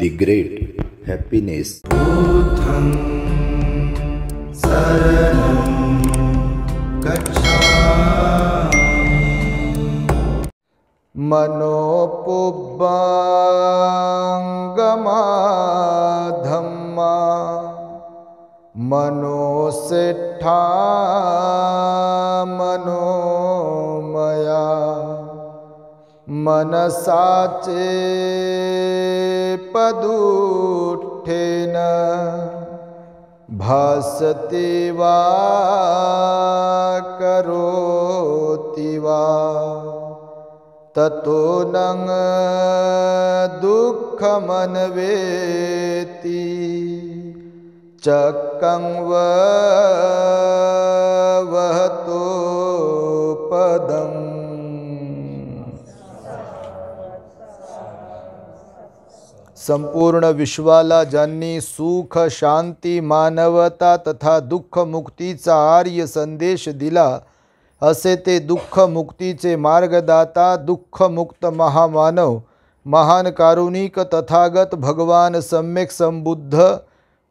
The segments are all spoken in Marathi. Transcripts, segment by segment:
दि ग्रेट् हेप्पीनेस मनोपुब्बमा धम्मा मनोसेटा मनोमया मनसाचे पदुष्ठेन भासति वा करोति वा ततो चक्कं वहतो पदम् संपूर्ण विश्वाला ज्यांनी सुख शांती मानवता तथा दुःख मुक्तीचा आर्य संदेश दिला असे ते दुःख मुक्तीचे मार्गदाता दुःखमुक्त महामानव महान कारुणिक तथागत भगवान सम्यक संबुद्ध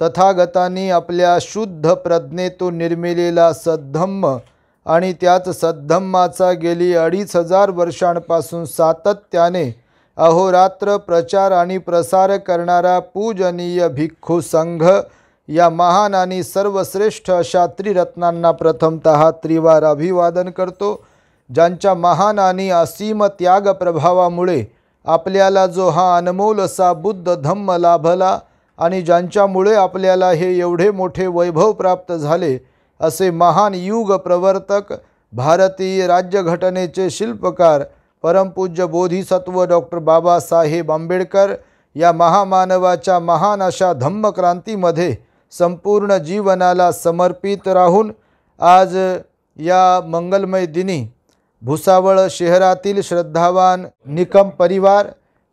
तथागतांनी आपल्या शुद्ध प्रज्ञेतून निर्मिलेला सद्धम्म आणि त्याच सद्धम्माचा गेली अडीच हजार वर्षांपासून सातत्याने अहोरात्र प्रचार आणि प्रसार करणारा पूजनीय भिक्खू संघ या महान आणि सर्वश्रेष्ठ अशा त्रिरत्नांना प्रथमत त्रिवार अभिवादन करतो ज्यांच्या महान आणि असीम त्याग प्रभावामुळे आपल्याला जो हा अनमोल असा बुद्ध धम्म लाभला आणि ज्यांच्यामुळे आपल्याला हे एवढे मोठे वैभव प्राप्त झाले असे महान युग प्रवर्तक भारतीय राज्यघटनेचे शिल्पकार परमपूज्य बोधिसत्व डॉक्टर बाबासाहेब आंबेडकर या महामानवाच्या महान अशा धम्मक्रांतीमध्ये संपूर्ण जीवनाला समर्पित राहून आज या मंगलमय दिनी भुसावळ शहरातील श्रद्धावान निकम परिवार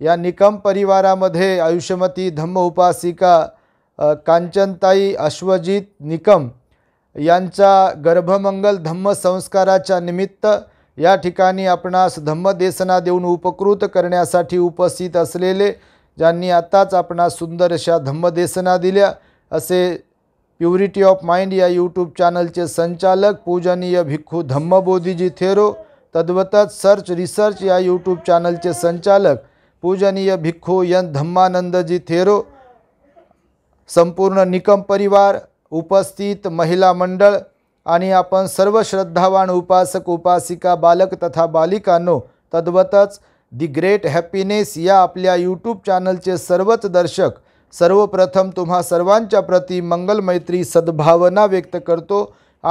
या निकम परिवारामध्ये आयुष्यमती धम्म उपासिका कांचनताई अश्वजित निकम यांचा गर्भमंगल धम्म संस्काराच्या निमित्त या ठिकाणी आपणास धम्मदेसना देऊन उपकृत करण्यासाठी उपस्थित असलेले ज्यांनी आत्ताच आपणास सुंदर अशा धम्मदेसना दिल्या असे प्युरिटी ऑफ माइंड या यूट्यूब चॅनलचे संचालक पूजनीय भिक्खू धम्मबोधीजी थेरो तद्वतच सर्च रिसर्च या यूट्यूब चॅनलचे संचालक पूजनीय भिक्खू यन धम्मानंदजी थेरो संपूर्ण निकम परिवार उपस्थित महिला मंडळ आणि आपण सर्व श्रद्धावान उपासक उपासिका बालक तथा बालिकांनो तद्वतच दी ग्रेट हॅपीनेस या आपल्या यूट्यूब चॅनलचे सर्वच दर्शक सर्वप्रथम तुम्हा सर्वांच्या प्रती मंगलमैत्री सद्भावना व्यक्त करतो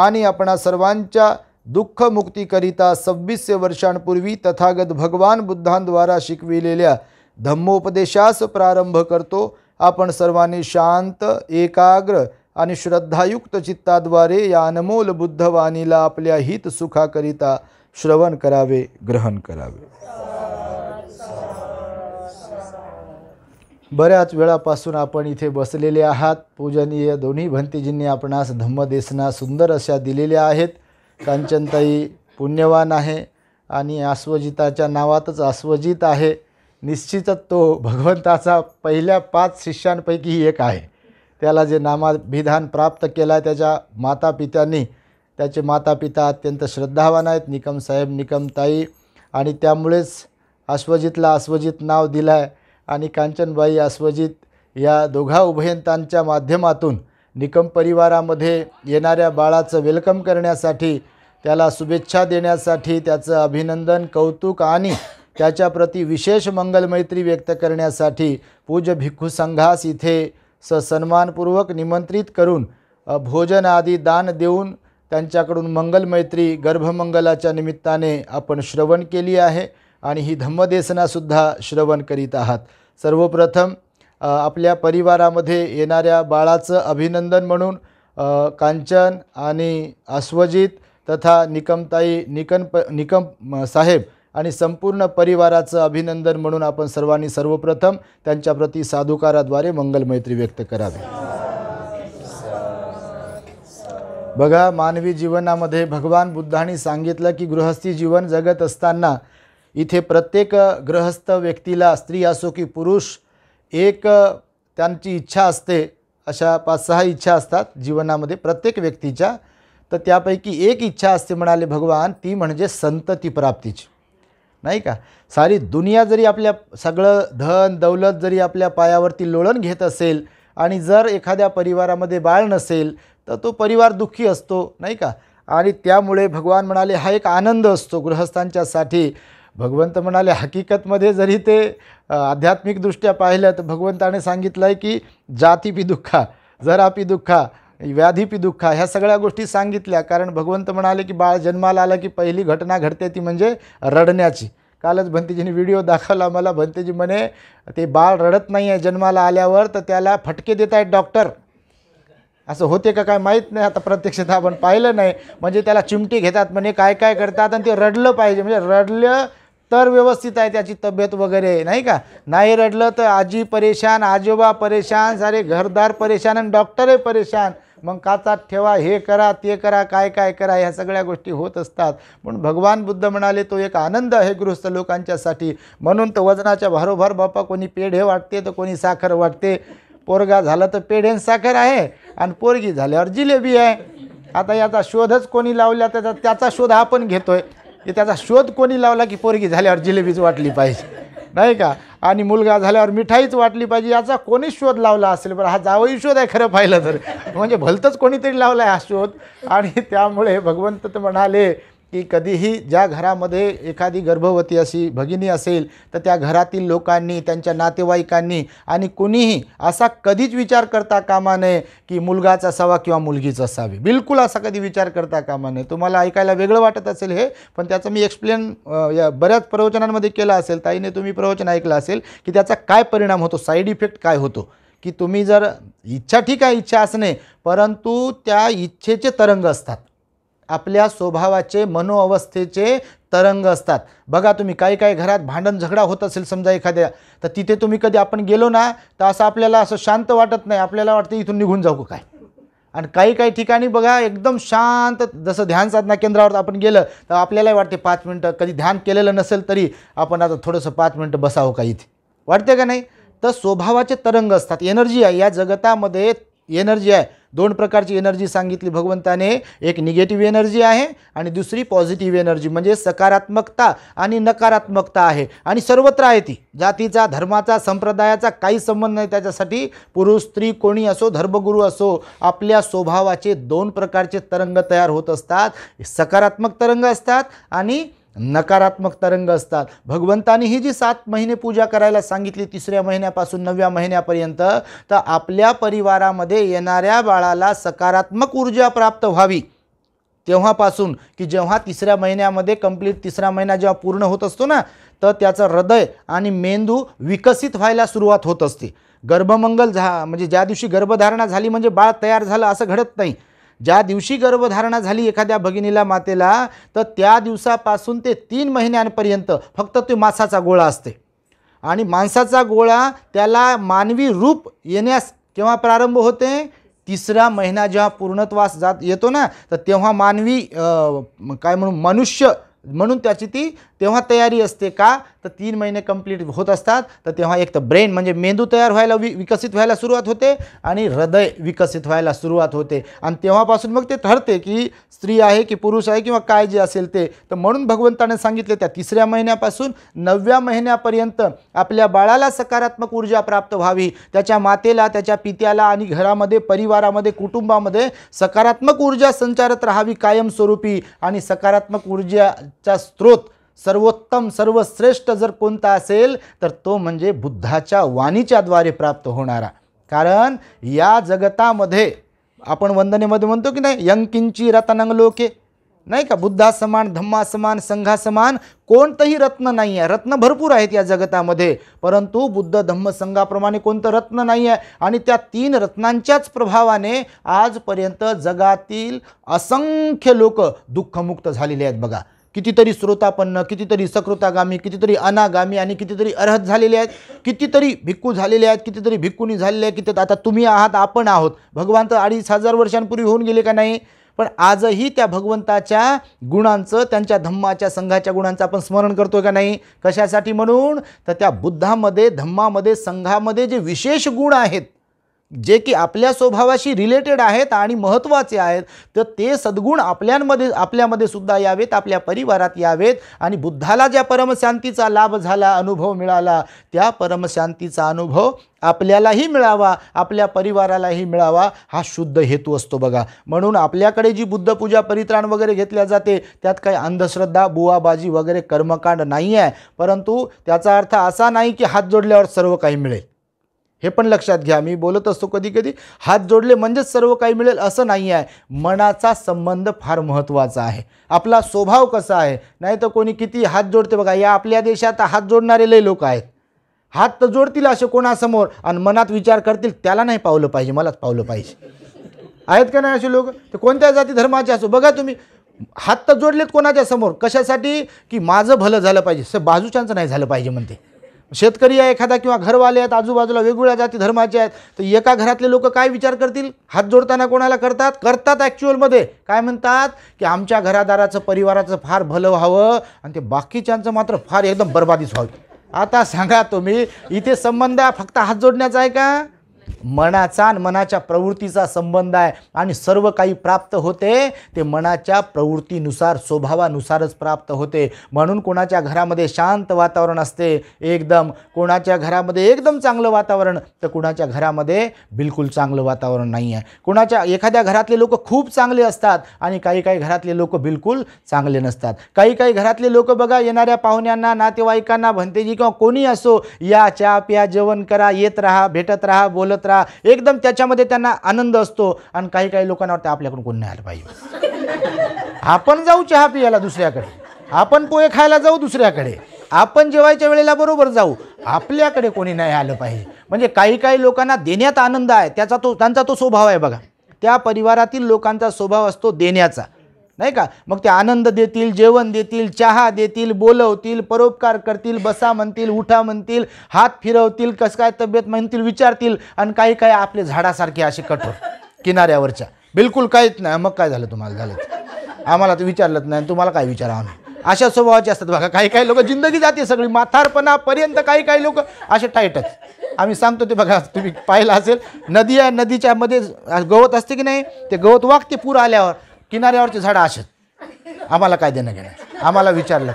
आणि आपणा सर्वांच्या दुःखमुक्तीकरिता सव्वीस वर्षांपूर्वी तथागत भगवान बुद्धांद्वारा शिकविलेल्या धम्मोपदेशास प्रारंभ करतो आपण सर्वांनी शांत एकाग्र आणि श्रद्धायुक्त चित्ताद्वारे या अनमोल बुद्धवाणीला आपल्या हित सुखाकरिता श्रवण करावे ग्रहण करावे बऱ्याच वेळापासून आपण इथे बसलेले आहात पूजनीय दोन्ही भंतीजींनी आपणास धम्मदेसना सुंदर अशा दिलेल्या आहेत कांचनताई पुण्यवान आहे आणि आस्वजिताच्या नावातच आस्वजित आहे निश्चितच तो भगवंताचा पहिल्या पाच शिष्यांपैकी एक आहे त्याला जे नामाभिधान प्राप्त केलं आहे त्याच्या माता त्याचे माता पिता अत्यंत श्रद्धावान आहेत निकम साहेब ताई आणि त्यामुळेच अश्वजितला अश्वजित नाव दिलं आहे आणि कांचनबाई अश्वजित या दोघा उभयंतांच्या माध्यमातून निकम परिवारामध्ये येणाऱ्या बाळाचं वेलकम करण्यासाठी त्याला शुभेच्छा देण्यासाठी त्याचं अभिनंदन कौतुक आणि त्याच्याप्रती विशेष मंगलमैत्री व्यक्त करण्यासाठी पूज भिक्खू संघास इथे स सन्मानपूर्वक निमंत्रित करून भोजन आदी दान देऊन त्यांच्याकडून मंगलमैत्री गर्भमंगलाच्या निमित्ताने आपण श्रवण केली आहे आणि ही धम्मदेसनासुद्धा श्रवण करीत आहात सर्वप्रथम आपल्या परिवारामध्ये येणाऱ्या बाळाचं अभिनंदन म्हणून कांचन आणि अश्वजित तथा निकमताई निकम प निकम साहेब आणि संपूर्ण परिवाराचं अभिनंदन म्हणून आपण सर्वांनी सर्वप्रथम त्यांच्याप्रती साधुकाराद्वारे मंगलमैत्री व्यक्त करावी बघा मानवी जीवनामध्ये भगवान बुद्धांनी सांगितलं की गृहस्थी जीवन जगत असताना इथे प्रत्येक गृहस्थ व्यक्तीला स्त्री असो की पुरुष एक त्यांची इच्छा असते अशा पाच सहा इच्छा असतात जीवनामध्ये प्रत्येक व्यक्तीच्या तर त्यापैकी एक इच्छा असते म्हणाले भगवान ती म्हणजे संतती प्राप्तीची नाही का सारी दुनिया जरी आपल्या सगळं धन दौलत जरी आपल्या पायावरती लोळण घेत असेल आणि जर एखाद्या परिवारामध्ये बाळ नसेल तर तो परिवार दुःखी असतो नाही का आणि त्यामुळे भगवान म्हणाले हा एक आनंद असतो गृहस्थांच्यासाठी भगवंत म्हणाले हकीकतमध्ये जरी ते आध्यात्मिकदृष्ट्या पाहिलं तर भगवंताने सांगितलं आहे की जाती पी दुःखा जरा पी दुःखा दुःखा ह्या सगळ्या गोष्टी सांगितल्या कारण भगवंत म्हणाले की बाळ जन्माला आला की पहिली घटना घडते ती म्हणजे रडण्याची कालच भंतेजीने व्हिडिओ दाखवला मला भंतेजी म्हणे ते बाळ रडत नाही आहे जन्माला आल्यावर तर त्याला फटके देत आहेत डॉक्टर असं होते का काय माहीत नाही आता प्रत्यक्षात आपण पाहिलं नाही म्हणजे त्याला चिमटी घेतात म्हणे काय काय करतात आणि ते रडलं पाहिजे म्हणजे रडलं तर व्यवस्थित आहे त्याची तब्येत वगैरे नाही का नाही रडलं तर आजी परेशान आजोबा परेशान सारे घरदार परेशान आणि डॉक्टरही परेशान मग काचात ठेवा हे करा ते करा काय काय करा ह्या सगळ्या गोष्टी होत असतात पण भगवान बुद्ध म्हणाले तो एक आनंद आहे गृहस्थ लोकांच्यासाठी म्हणून तर वजनाच्या भारोभार बापा कोणी पेढे वाटते तर कोणी साखर वाटते पोरगा झाला तर पेढेन साखर आहे आणि पोरगी झाल्यावर जिलेबी आहे आता याचा शोधच कोणी लावला त्याचा त्याचा शोध आपण घेतोय की त्याचा शोध कोणी लावला की पोरगी झाल्यावर जिलेबीच वाटली पाहिजे नाही का आणि मुलगा झाल्यावर मिठाईच वाटली पाहिजे याचा कोणी शोध लावला असेल बरं हा जावई शोध आहे खरं पाहिलं तर म्हणजे भलतंच कोणीतरी लावला आहे हा शोध आणि त्यामुळे भगवंत म्हणाले की कधीही ज्या घरामध्ये एखादी गर्भवती अशी भगिनी असेल तर त्या घरातील लोकांनी त्यांच्या नातेवाईकांनी आणि कुणीही असा कधीच विचार करता कामा नये की मुलगाच असावा किंवा मुलगीच असावी बिलकुल असा कधी विचार करता कामा नये तुम्हाला ऐकायला वेगळं वाटत असेल हे पण त्याचं मी एक्सप्लेन या बऱ्याच प्रवचनांमध्ये केलं असेल ताईने तुम्ही प्रवचन ऐकलं असेल की त्याचा काय परिणाम होतो साईड इफेक्ट काय होतो की तुम्ही जर इच्छा ठीक आहे इच्छा असणे परंतु त्या इच्छेचे तरंग असतात आपल्या स्वभावाचे मनोअवस्थेचे तरंग असतात बघा तुम्ही काही काही घरात भांडण झगडा होत असेल समजा एखाद्या तर तिथे तुम्ही कधी आपण गेलो ना तर असं आपल्याला असं शांत वाटत नाही आपल्याला वाटतं इथून निघून जाऊ काय आणि काही काही ठिकाणी बघा एकदम शांत जसं ध्यान साधना केंद्रावर आपण गेलं तर आपल्यालाही वाटते पाच मिनटं कधी ध्यान केलेलं नसेल तरी आपण आता थोडंसं पाच मिनटं बसावं का इथे वाटते का नाही तर स्वभावाचे तरंग असतात एनर्जी आहे या जगतामध्ये एनर्जी आहे दोन प्रकारची एनर्जी सांगितली भगवंताने एक निगेटिव्ह एनर्जी आहे आणि दुसरी पॉझिटिव्ह एनर्जी म्हणजे सकारात्मकता आणि नकारात्मकता आहे आणि सर्वत्र आहे ती जातीचा धर्माचा संप्रदायाचा काही संबंध नाही त्याच्यासाठी पुरुष स्त्री कोणी असो धर्मगुरू असो आपल्या स्वभावाचे दोन प्रकारचे तरंग तयार होत असतात सकारात्मक तरंग असतात आणि नकारात्मक तरंग असतात भगवंतानी ही जी सात महिने पूजा करायला सांगितली तिसऱ्या महिन्यापासून नवव्या महिन्यापर्यंत तर आपल्या परिवारामध्ये येणाऱ्या बाळाला सकारात्मक ऊर्जा प्राप्त व्हावी तेव्हापासून की जेव्हा तिसऱ्या महिन्यामध्ये कंप्लीट तिसरा महिना जेव्हा पूर्ण होत असतो ना तर त्याचं हृदय आणि मेंदू विकसित व्हायला सुरुवात होत असते गर्भमंगल झा म्हणजे ज्या दिवशी गर्भधारणा झाली म्हणजे बाळ तयार झालं असं घडत नाही ज्या दिवशी गर्भधारणा झाली एखाद्या भगिनीला मातेला तर त्या दिवसापासून ते तीन महिन्यांपर्यंत फक्त तो मासाचा गोळा असते आणि माणसाचा गोळा त्याला मानवी रूप येण्यास केव्हा प्रारंभ होते तिसरा महिना जेव्हा पूर्णत्वास जात येतो ना तर तेव्हा मानवी काय म्हणू मनुष्य म्हणून त्याची ती तेव्हा तयारी असते का तर तीन महिने कंप्लीट होत असतात तर तेव्हा एक तर ब्रेन म्हणजे मेंदू तयार व्हायला वि विकसित व्हायला सुरुवात होते आणि हृदय विकसित व्हायला सुरुवात होते आणि तेव्हापासून मग ते ठरते की स्त्री आहे की पुरुष आहे किंवा काय जे असेल ते तर म्हणून भगवंताने सांगितले त्या तिसऱ्या महिन्यापासून नवव्या महिन्यापर्यंत आपल्या बाळाला सकारात्मक ऊर्जा प्राप्त व्हावी त्याच्या मातेला त्याच्या पित्याला आणि घरामध्ये परिवारामध्ये कुटुंबामध्ये सकारात्मक ऊर्जा संचारत राहावी कायमस्वरूपी आणि सकारात्मक ऊर्जाचा स्रोत सर्वोत्तम सर्वश्रेष्ठ जर कोणता असेल तर तो म्हणजे बुद्धाच्या वाणीच्याद्वारे प्राप्त होणारा कारण या जगतामध्ये आपण वंदनेमध्ये म्हणतो की नाही यंकिंची रत्नंग लोके नाही का बुद्धा समान धम्मा समान संघा कोणतंही रत्न नाही आहे रत्न भरपूर आहेत या जगतामध्ये परंतु बुद्ध धम्म संघाप्रमाणे कोणतं रत्न नाही आहे आणि त्या तीन रत्नांच्याच प्रभावाने आजपर्यंत जगातील असंख्य लोक दुःखमुक्त झालेले आहेत बघा कितीतरी स्रोतापन्न कितीतरी सकृतागामी कितीतरी अनागामी आणि कितीतरी अर्हत झालेले आहेत कितीतरी भिक्खू झालेले आहेत कितीतरी भिक्कूनी झालेले आहेत किती आता तुम्ही आहात आपण आहोत भगवंत अडीच हजार वर्षांपूर्वी होऊन गेले का नाही पण आजही त्या भगवंताच्या गुणांचं त्यांच्या धम्माच्या संघाच्या गुणांचं आपण स्मरण करतो का नाही कशासाठी म्हणून तर त्या बुद्धामध्ये धम्मामध्ये संघामध्ये जे विशेष गुण आहेत जे की आपल्या स्वभावाशी रिलेटेड आहेत आणि महत्त्वाचे आहेत तर ते सद्गुण आपल्यामध्ये आपल्यामध्ये सुद्धा यावेत आपल्या परिवारात यावेत आणि बुद्धाला ज्या परमशांतीचा लाभ झाला अनुभव मिळाला त्या परमशांतीचा अनुभव आपल्यालाही मिळावा आपल्या परिवारालाही मिळावा हा शुद्ध हेतू असतो बघा म्हणून आपल्याकडे जी बुद्धपूजा परित्राण वगैरे घेतल्या जाते त्यात काही अंधश्रद्धा बुवाबाजी वगैरे कर्मकांड नाही आहे परंतु त्याचा अर्थ असा नाही की हात जोडल्यावर सर्व काही मिळेल हे पण लक्षात घ्या मी बोलत असतो कधी कधी हात जोडले म्हणजेच सर्व काही मिळेल असं नाही आहे मनाचा संबंध फार महत्त्वाचा आहे आपला स्वभाव कसा आहे नाही तर कोणी किती हात जोडते बघा या आपल्या देशात हात जोडणारे लय लोक आहेत हात तर जोडतील असे कोणासमोर आणि मनात विचार करतील त्याला नाही पावलं पाहिजे मलाच पावलं पाहिजे आहेत का नाही असे लोक तर कोणत्या जाती धर्माचे असो बघा तुम्ही हात तर जोडलेत कोणाच्या समोर कशासाठी की माझं भलं झालं पाहिजे स बाजूच्यांचं नाही झालं पाहिजे म्हणते शेतकरी आहे एखादा किंवा घरवाले आहेत आजूबाजूला वेगवेगळ्या जाती धर्माचे आहेत तर एका घरातले लोक काय विचार करतील हात जोडताना कोणाला करतात करतात ॲक्च्युअलमध्ये काय म्हणतात की आमच्या घरादाराचं परिवाराचं फार भलं व्हावं आणि ते बाकीच्यांचं मात्र फार एकदम बर्बादीच व्हावं आता सांगा तुम्ही इथे संबंध फक्त हात जोडण्याचा आहे का मनाचा आणि मनाच्या प्रवृत्तीचा संबंध आहे आणि सर्व काही प्राप्त होते ते मनाच्या प्रवृत्तीनुसार स्वभावानुसारच प्राप्त होते म्हणून कोणाच्या घरामध्ये शांत वातावरण असते एकदम कोणाच्या घरामध्ये एकदम चांगलं वातावरण तर कोणाच्या घरामध्ये बिलकुल चांगलं वातावरण नाही आहे कुणाच्या एखाद्या घरातले लोक खूप चांगले असतात आणि काही काही घरातले लोक बिलकुल चांगले नसतात काही काही घरातले लोक बघा येणाऱ्या पाहुण्यांना नातेवाईकांना भंतेजी किंवा कोणी असो या चहा प्या जेवण करा येत राहा भेटत राहा बोलत राहा एकदम त्याच्यामध्ये त्यांना आनंद असतो आणि काही काही लोकांना वाटतं आपल्याकडून कोण नाही आलं पाहिजे आपण जाऊ चहा पियाला दुसऱ्याकडे आपण पोहे खायला जाऊ दुसऱ्याकडे आपण जेवायच्या वेळेला बरोबर जाऊ आपल्याकडे कोणी नाही आलं पाहिजे म्हणजे काही काही लोकांना देण्यात आनंद आहे त्याचा तो त्यांचा तो स्वभाव आहे बघा त्या परिवारातील लोकांचा स्वभाव असतो देण्याचा नाही का मग ते आनंद देतील जेवण देतील चहा देतील बोलवतील परोपकार करतील बसा म्हणतील उठा म्हणतील हात फिरवतील कसं काय तब्येत म्हणतील विचारतील आणि काही काही आपले झाडासारखे असे कठोर किनाऱ्यावरच्या बिलकुल काहीच नाही मग काय झालं तुम्हाला झालं आम्हाला तर विचारलंच नाही तुम्हाला काय विचारा आम्ही अशा स्वभावाचे असतात बघा काही काही लोक जिंदगी जाते सगळी माथारपणापर्यंत काही काही लोक असे टाईटच आम्ही सांगतो ते बघा तुम्ही पाहिलं असेल नदी आहे नदीच्या मध्ये गवत असते की नाही ते गवत वागते पूर आल्यावर किनाऱ्यावरची झाडं असत आम्हाला काय देणं घेणं आम्हाला विचारलं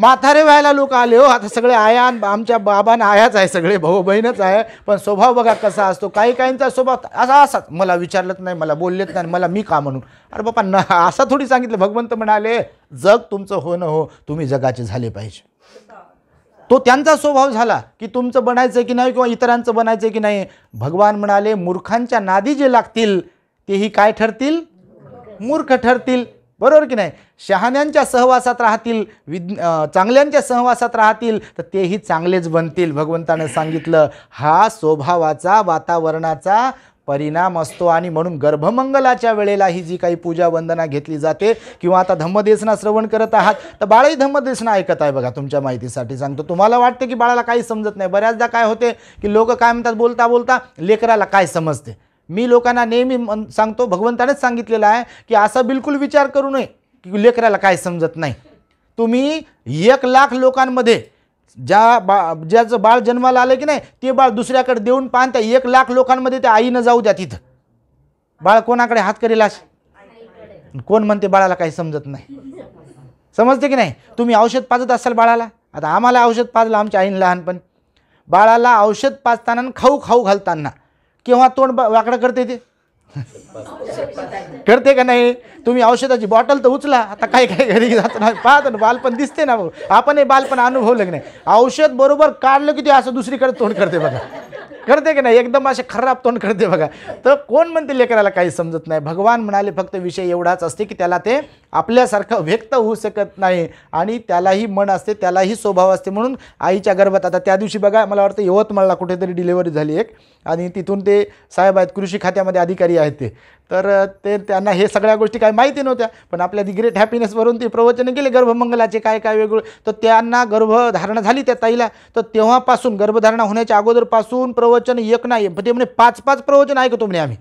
माथारे व्हायला लोक आले हो आता सगळे आया आमच्या बाबांना आयाच आहे सगळे भाऊ बहीणच आहे पण स्वभाव बघा कसा असतो काही काहींचा स्वभाव असा असाच मला विचारलंच नाही मला बोललेत नाही मला मी का म्हणून अरे बापा न असं थोडी सांगितलं भगवंत म्हणाले जग तुमचं हो न हो तुम्ही जगाचे झाले पाहिजे तो त्यांचा स्वभाव झाला की तुमचं बनायचं की नाही किंवा इतरांचं बनायचं की नाही भगवान म्हणाले मूर्खांच्या नादी जे लागतील तेही काय ठरतील मूर्ख ठरतील बरोबर की नाही शहाण्यांच्या सहवासात राहतील विज्ञ चांगल्यांच्या सहवासात राहतील तर तेही चांगलेच बनतील भगवंतानं सांगितलं हा स्वभावाचा वातावरणाचा परिणाम असतो आणि म्हणून गर्भमंगलाच्या वेळेला ही जी काही पूजा वंदना घेतली जाते किंवा आता धम्मदेसना श्रवण करत आहात तर बाळही धम्मदेसना ऐकत आहे बघा तुमच्या माहितीसाठी सांगतो तुम्हाला वाटते की बाळाला काही समजत नाही बऱ्याचदा काय होते की लोक काय म्हणतात बोलता बोलता लेकराला काय समजते मी लोकांना नेहमी मन सांगतो भगवंतानेच सांगितलेलं आहे की असा बिलकुल विचार करू नये की लेकराला काय समजत नाही तुम्ही एक लाख लोकांमध्ये ज्या बा ज्याचं बाळ जन्माला आलं की नाही ते बाळ दुसऱ्याकडे देऊन पाहान त्या एक लाख लोकांमध्ये त्या आईनं जाऊ द्या तिथं बाळ कोणाकडे हात करेल कोण म्हणते बाळाला काही समजत नाही समजते की नाही तुम्ही औषध पाजत असाल बाळाला आता आम्हाला औषध पाजलं आमच्या आईनं लहानपण बाळाला औषध पाजताना खाऊ खाऊ घालताना केव्हा तोंड वाकडं करते ते करते का नाही तुम्ही औषधाची बॉटल तर उचला आता काय काय घरी जात नाही पाहत ना बालपण दिसते ना भाऊ आपण बालपण अनुभवलं की नाही औषध बरोबर काढलं की ते असं दुसरीकडे तोंड करते बघा करते की नाही एकदम असे खराब तोंड करते बघा तर कोण म्हणते लेकराला काही समजत नाही भगवान म्हणाले फक्त विषय एवढाच असते की त्याला ते आपल्यासारखं व्यक्त होऊ शकत नाही आणि त्यालाही मन असते त्यालाही स्वभाव असते म्हणून आईच्या गर्भात आता त्या दिवशी बघा मला वाटतं यवतमाळला कुठेतरी डिलेवरी झाली एक आणि तिथून ते साहेब आहेत कृषी खात्यामध्ये अधिकारी आहेत ते तर ते त्यांना हे सगळ्या गोष्टी काय माहिती नव्हत्या पण आपल्या दि ग्रेट हॅपीनेसवरून ती प्रवचन केली गर्भमंगलाचे काय काय वेगळं तर त्यांना गर्भधारणा झाली त्या ताईला तर तेव्हापासून गर्भधारणा होण्याच्या अगोदरपासून प्रवचन एक नाही ते म्हणे पाच पाच प्रवचन ऐकतो म्हणे आम्ही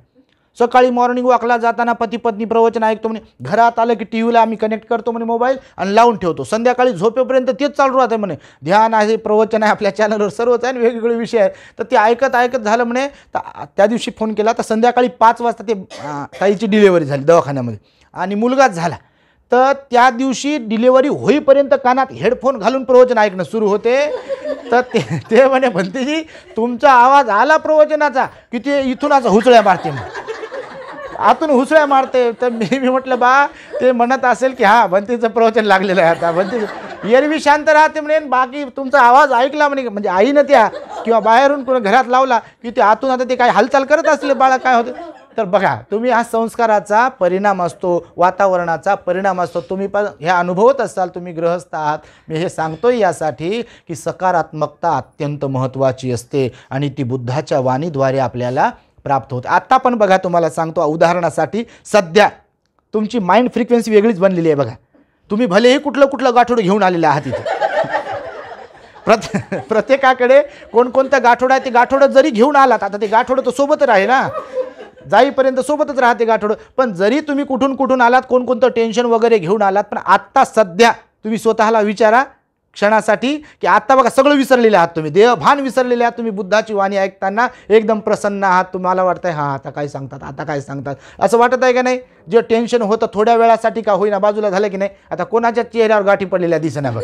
सकाळी मॉर्निंग वॉकला जाताना पती पत्नी प्रवचन ऐकतो म्हणे घरात आलं की टी व्हीला आम्ही कनेक्ट करतो म्हणे मोबाईल आणि लावून ठेवतो संध्याकाळी झोपेपर्यंत तेच चालू राहते म्हणे ध्यान आहे प्रवचन आहे आपल्या चॅनलवर सर्वच आहे आणि वेगवेगळे विषय आहेत तर ते ऐकत ऐकत झालं म्हणे तर त्या दिवशी फोन केला तर संध्याकाळी पाच वाजता ते ताईची डिलेवरी झाली दवाखान्यामध्ये आणि मुलगाच झाला तर त्या दिवशी डिलेवरी होईपर्यंत कानात हेडफोन घालून प्रवचन ऐकणं सुरू होते तर ते ते म्हणे जी तुमचा आवाज आला प्रवचनाचा की ते इथून असं हुचळ्या मारते म्हणून आतून हुसळ्या मारते तर मी मी म्हटलं बा ते म्हणत असेल की हा भंतीचं प्रवचन लागलेलं आहे आता भंतीचं एरवी शांत राहते म्हणेन बाकी तुमचा आवाज ऐकला म्हणे म्हणजे आईनं त्या किंवा बाहेरून कोणी घरात लावला की ते आतून आता ते काय हालचाल करत असले बाळा काय होतं तर बघा तुम्ही हा संस्काराचा परिणाम असतो वातावरणाचा परिणाम असतो तुम्ही पण हे अनुभवत असाल तुम्ही ग्रहस्थ आहात मी हे सांगतोय यासाठी की सकारात्मकता अत्यंत महत्त्वाची असते आणि ती बुद्धाच्या वाणीद्वारे आपल्याला प्राप्त होत आत्ता पण बघा तुम्हाला सांगतो उदाहरणासाठी सध्या तुमची माइंड फ्रिक्वेन्सी वेगळीच बनलेली आहे बघा तुम्ही भलेही कुठलं कुठलं गाठोडं घेऊन आलेलं आहात इथे प्रत प्रत्येकाकडे कोणकोणतं गाठोडं आहे ते गाठोडं जरी घेऊन आलात आता ते गाठोडं तर सोबतच आहे ना जाईपर्यंत सोबतच राहते गाठोडं पण जरी तुम्ही कुठून कुठून आलात कोणकोणतं टेन्शन वगैरे घेऊन आलात पण आत्ता सध्या तुम्ही स्वतःला विचारा क्षणासाठी की आत्ता बघा सगळं विसरलेले आहात तुम्ही देहभान विसरलेले आहात तुम्ही बुद्धाची वाणी ऐकताना एकदम प्रसन्न आहात तुम्हाला वाटतंय हां आता काय सांगतात आता काय सांगतात असं वाटत आहे का नाही जे टेन्शन होतं थोड्या वेळासाठी का होईना बाजूला झालं की नाही आता कोणाच्या चेहऱ्यावर गाठी पडलेल्या दिसण्या बघ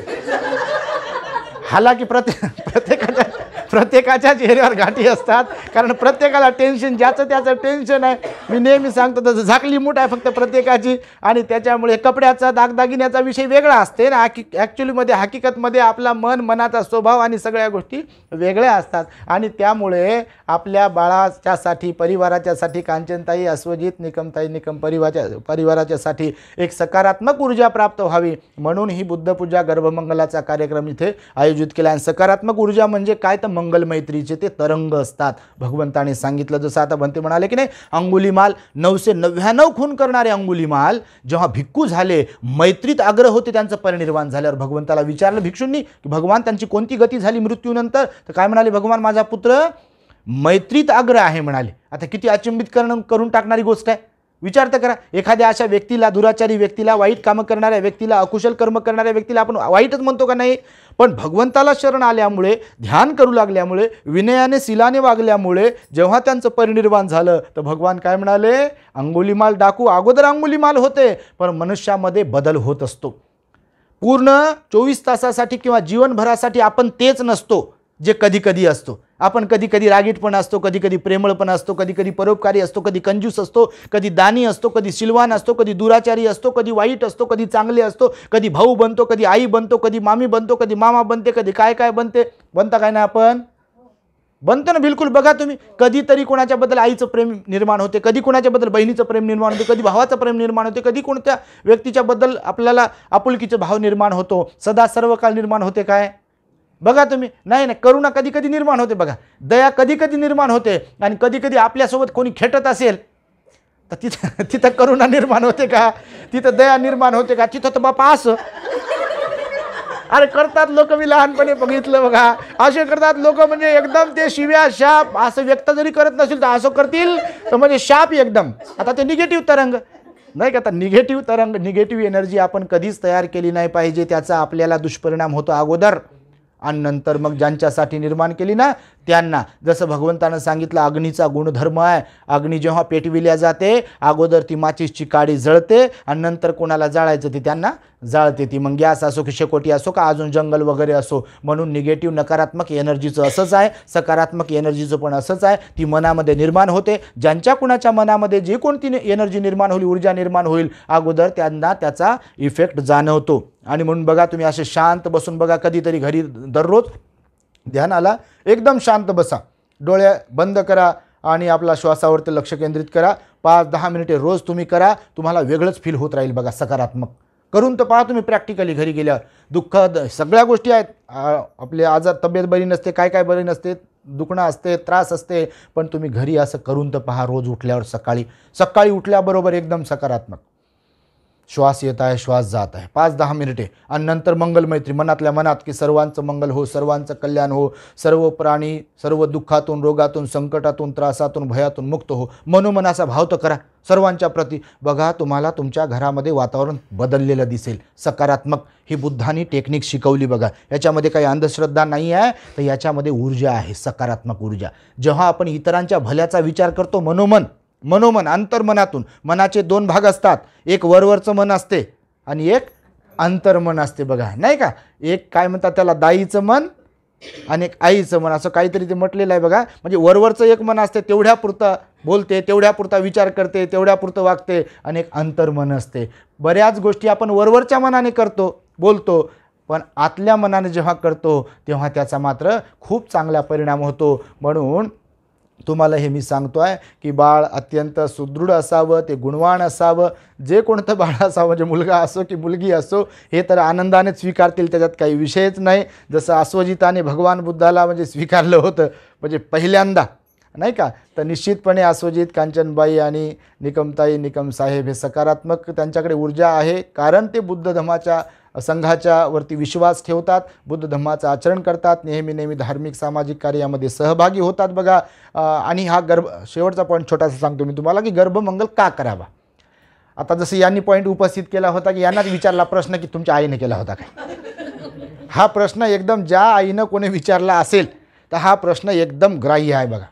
हालाकी प्रत्येक प्रत्येकाच्या प्रत्येकाच्या चेहऱ्यावर गाठी असतात कारण प्रत्येकाला टेन्शन ज्याचं त्याचं टेन्शन आहे मी नेहमी सांगतो तसं झाकली मूठ आहे फक्त प्रत्येकाची आणि त्याच्यामुळे कपड्याचा दागदागिन्याचा विषय वेगळा असते ना हाकी ॲक्च्युलीमध्ये हकीकतमध्ये आपला मन मनाचा स्वभाव आणि सगळ्या गोष्टी वेगळ्या असतात आणि त्यामुळे आपल्या बाळाच्यासाठी परिवाराच्यासाठी कांचनताई अस्वजित निकमताई निकम परिवाच्या परिवाराच्यासाठी एक सकारात्मक ऊर्जा प्राप्त व्हावी म्हणून ही बुद्धपूजा गर्भमंगलाचा कार्यक्रम इथे आयोजित केला आणि सकारात्मक ऊर्जा म्हणजे काय तर मैत्रीचे ते तरंग असतात भगवंताने सांगितलं जसं आता बनते म्हणाले की नाही अंगुलीमाल नऊशे नव्याण्णव खून करणारे अंगुलीमाल जेव्हा भिक्खू झाले मैत्रीत आग्रह होते त्यांचं परिनिर्वाण झाल्यावर भगवंताला विचारलं भिक्षूंनी की भगवान त्यांची कोणती गती झाली मृत्यूनंतर तर काय म्हणाले भगवान माझा पुत्र मैत्रीत आग्रह आहे म्हणाले आता किती अचंबित करणं करून टाकणारी गोष्ट आहे विचार तर करा एखाद्या अशा व्यक्तीला दुराचारी व्यक्तीला वाईट कामं करणाऱ्या व्यक्तीला अकुशल कर्म करणाऱ्या व्यक्तीला आपण वाईटच म्हणतो का नाही पण भगवंताला शरण आल्यामुळे ध्यान करू लागल्यामुळे विनयाने सिलाने वागल्यामुळे जेव्हा त्यांचं परिनिर्वाण झालं तर भगवान काय म्हणाले अंगुलीमाल डाकू अगोदर अंगुलीमाल होते पण मनुष्यामध्ये बदल होत असतो पूर्ण चोवीस तासासाठी किंवा जीवनभरासाठी आपण तेच नसतो जे कधी कधी असतो आपण कधी कधी रागीट पण असतो कधी कधी प्रेमळ पण असतो कधी कधी परोपकारी असतो कधी कंजूस असतो कधी दानी असतो कधी सिलवान असतो कधी दुराचारी असतो कधी वाईट असतो कधी चांगले असतो कधी भाऊ बनतो कधी आई बनतो कधी मामी बनतो कधी मामा बनते कधी काय काय बनते बनता काय ना आपण बनतो ना बिलकुल बघा तुम्ही कधीतरी कोणाच्याबद्दल आईचं प्रेम निर्माण होते कधी कोणाच्याबद्दल बहिणीचं प्रेम निर्माण होते कधी भावाचं प्रेम निर्माण होते कधी कोणत्या व्यक्तीच्याबद्दल आपल्याला आपुलकीचं भाव निर्माण होतो सदा सर्व निर्माण होते काय बघा तुम्ही नाही नाही करुणा कधी कधी निर्माण होते बघा दया कधी कधी निर्माण होते आणि कधी कधी आपल्यासोबत कोणी खेटत असेल तर तिथं तिथं करुणा निर्माण होते का तिथं दया निर्माण होते का तिथं तर बापा असं अरे करतात लोक मी लहानपणी बघितलं बघा असे करतात लोक म्हणजे एकदम ते शिव्या शाप असं व्यक्त जरी करत नसेल तर असं करतील तर म्हणजे शाप एकदम आता ते निगेटिव्ह तरंग नाही का आता निगेटिव्ह तरंग निगेटिव्ह एनर्जी आपण कधीच तयार केली नाही पाहिजे त्याचा आपल्याला दुष्परिणाम होतो अगोदर आणि नंतर मग ज्यांच्यासाठी निर्माण केली ना त्यांना जसं भगवंतानं सांगितलं अग्नीचा गुणधर्म आहे अग्नी जेव्हा पेटविल्या जाते अगोदर ती माचीसची काडी जळते आणि नंतर कोणाला जाळायचं ती त्यांना जाळते ती मग गॅस असो की शेकोटी असो का अजून जंगल वगैरे असो म्हणून निगेटिव्ह नकारात्मक एनर्जीचं असंच आहे सकारात्मक एनर्जीचं पण असंच आहे ती मनामध्ये निर्माण होते ज्यांच्या कुणाच्या मनामध्ये जे कोणती एनर्जी निर्माण होईल ऊर्जा निर्माण होईल अगोदर त्यांना त्याचा इफेक्ट जाणवतो आणि म्हणून बघा तुम्ही असे शांत बसून बघा कधीतरी घरी दररोज ध्यान आला एकदम शांत बसा डोळ्या बंद करा आणि आपला श्वासावरती लक्ष केंद्रित करा पाच दहा मिनिटे रोज तुम्ही करा तुम्हाला वेगळंच फील होत राहील बघा सकारात्मक करून तर पहा तुम्ही प्रॅक्टिकली घरी गेल्यावर दुःख सगळ्या गोष्टी आहेत आपले आजार तब्येत बरी नसते काय काय बरी नसते दुखणं असते त्रास असते पण तुम्ही घरी असं करून तर पहा रोज उठल्यावर सकाळी सकाळी उठल्याबरोबर एकदम सकारात्मक श्वास येत आहे श्वास जात आहे पाच दहा मिनिटे आणि नंतर मंगलमैत्री मनातल्या मनात की सर्वांचं मंगल हो सर्वांचं कल्याण हो सर्व प्राणी सर्व दुःखातून रोगातून संकटातून त्रासातून भयातून मुक्त हो मनोमनाचा भाव तर करा सर्वांच्या प्रती बघा तुम्हाला तुमच्या घरामध्ये वातावरण बदललेलं दिसेल सकारात्मक ही बुद्धानी टेक्निक शिकवली बघा याच्यामध्ये काही अंधश्रद्धा नाही आहे तर याच्यामध्ये ऊर्जा आहे सकारात्मक ऊर्जा जेव्हा आपण इतरांच्या भल्याचा विचार करतो मनोमन मनोमन अंतर्मनातून मनाचे दोन भाग असतात एक वरवरचं मन असते आणि एक अंतर्मन असते बघा नाही का एक काय म्हणतात त्याला दाईचं मन आणि एक आईचं मन असं काहीतरी ते म्हटलेलं आहे बघा म्हणजे वरवरचं एक मन असते तेवढ्यापुरतं बोलते तेवढ्यापुरता विचार करते तेवढ्यापुरतं वागते आणि एक अंतर्मन असते बऱ्याच गोष्टी आपण वरवरच्या मनाने करतो बोलतो पण आतल्या मनाने जेव्हा करतो तेव्हा त्याचा मात्र खूप चांगला परिणाम होतो म्हणून तुम्हाला हे मी सांगतो आहे की बाळ अत्यंत सुदृढ असावं ते गुणवान असावं जे कोणतं बाळ असावं म्हणजे मुलगा असो की मुलगी असो हे तर आनंदाने स्वीकारतील त्याच्यात काही विषयच नाही जसं अस्वजिताने भगवान बुद्धाला म्हणजे स्वीकारलं होतं म्हणजे पहिल्यांदा नाही का तर निश्चितपणे अस्वजित कांचनबाई आणि निकमताई निकम साहेब हे सकारात्मक त्यांच्याकडे ऊर्जा आहे कारण ते बुद्ध धमाच्या संघाच्या वरती विश्वास ठेवतात बुद्ध धम्माचं आचरण करतात नेहमी नेहमी धार्मिक सामाजिक कार्यामध्ये सहभागी होतात बघा आणि हा गर्भ शेवटचा पॉईंट छोटासा सांगतो मी तुम्हाला की गर्भमंगल का करावा आता जसं यांनी पॉईंट उपस्थित केला होता की यांनाच विचारला प्रश्न की तुमच्या आईने केला होता काय हा प्रश्न एकदम ज्या आईनं कोणी विचारला असेल तर हा प्रश्न एकदम ग्राह्य आहे बघा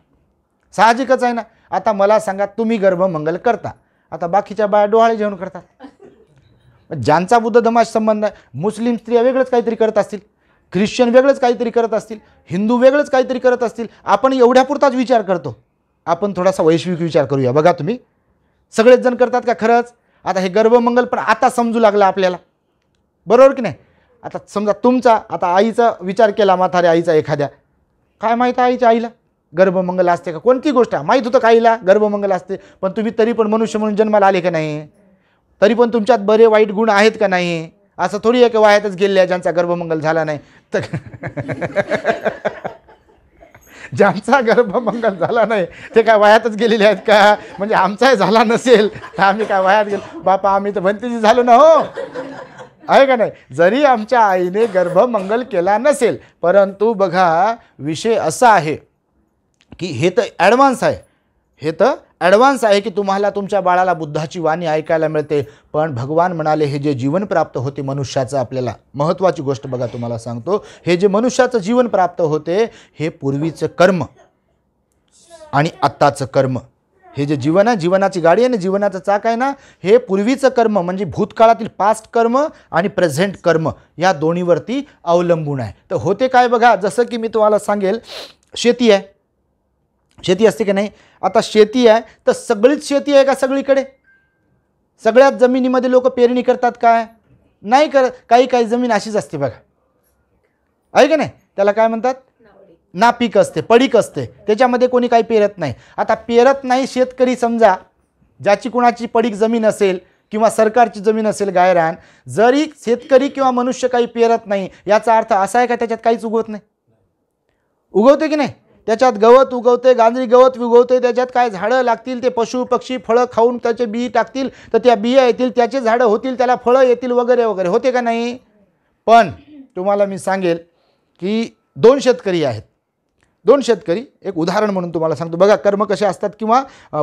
साहजिकच आहे ना आता मला सांगा तुम्ही गर्भमंगल करता आता बाकीच्या बाया डोहाळे जेवण करतात ज्यांचा बुद्ध धर्माशी संबंध आहे मुस्लिम स्त्रिया वेगळंच काहीतरी करत असतील ख्रिश्चन वेगळंच काहीतरी करत असतील हिंदू वेगळंच काहीतरी करत असतील आपण एवढ्यापुरताच विचार करतो आपण थोडासा वैश्विक विचार करूया बघा तुम्ही सगळेच जण करतात का खरंच आता हे गर्भमंगल पण आता समजू लागलं आपल्याला बरोबर की नाही आता समजा तुमचा आता आईचा विचार केला म्हातारे आईचा एखाद्या काय माहीत आहे आईच्या आईला गर्भमंगल असते का कोणती गोष्ट आहे माहीत होतं का आईला गर्भमंगल असते पण तुम्ही तरी पण मनुष्य म्हणून जन्माला आले का नाही तरी पण तुमच्यात बरे वाईट गुण आहेत का नाही असं थोडी एक वायातच गेले ज्यांचा गर्भमंगल झाला नाही तर ज्यांचा गर्भमंगल झाला नाही ते काय वयातच गेलेले आहेत का म्हणजे आमचाही झाला नसेल तर आम्ही काय वयात गेलो बापा आम्ही तर भंतीजी झालो ना हो आहे का नाही जरी आमच्या आईने गर्भमंगल केला नसेल परंतु बघा विषय असा आहे की हे तर ॲडव्हान्स आहे हे तर ॲडव्हान्स आहे की तुम्हाला तुमच्या बाळाला बुद्धाची वाणी ऐकायला मिळते पण भगवान म्हणाले हे जे जीवन प्राप्त होते मनुष्याचं आपल्याला महत्त्वाची गोष्ट बघा तुम्हाला सांगतो हे जे मनुष्याचं जीवन प्राप्त होते हे पूर्वीचं कर्म आणि आत्ताचं कर्म हे जे जीवन आहे जीवनाची गाडी आहे ना जीवनाचं चाक आहे ना हे पूर्वीचं कर्म म्हणजे भूतकाळातील पास्ट कर्म आणि प्रेझेंट कर्म या दोन्हीवरती अवलंबून आहे तर होते काय बघा जसं की मी तुम्हाला सांगेल शेती आहे शेती असते की नाही आता शेती आहे तर सगळीच शेती आहे का सगळीकडे सगळ्याच जमिनीमध्ये लोक पेरणी करतात काय नाही करत काही काही जमीन अशीच असते बघा आहे का नाही त्याला काय म्हणतात नापीक असते पडीक असते त्याच्यामध्ये कोणी काही पेरत नाही आता पेरत नाही शेतकरी समजा ज्याची कुणाची पडीक जमीन असेल किंवा सरकारची जमीन असेल गायरान जरी शेतकरी किंवा मनुष्य काही पेरत नाही याचा अर्थ असा आहे का त्याच्यात काहीच उगवत नाही उगवते की नाही त्याच्यात गवत उगवते गांजरी गवत उगवते त्याच्यात काय झाडं लागतील ते पशु पक्षी फळं खाऊन त्याचे बी टाकतील तर त्या बिया येतील त्याचे झाडं होतील त्याला फळं येतील वगैरे वगैरे होते का नाही पण तुम्हाला मी सांगेल की दोन शेतकरी आहेत दोन शेतकरी एक उदाहरण म्हणून तुम्हाला सांगतो बघा कर्म कसे असतात किंवा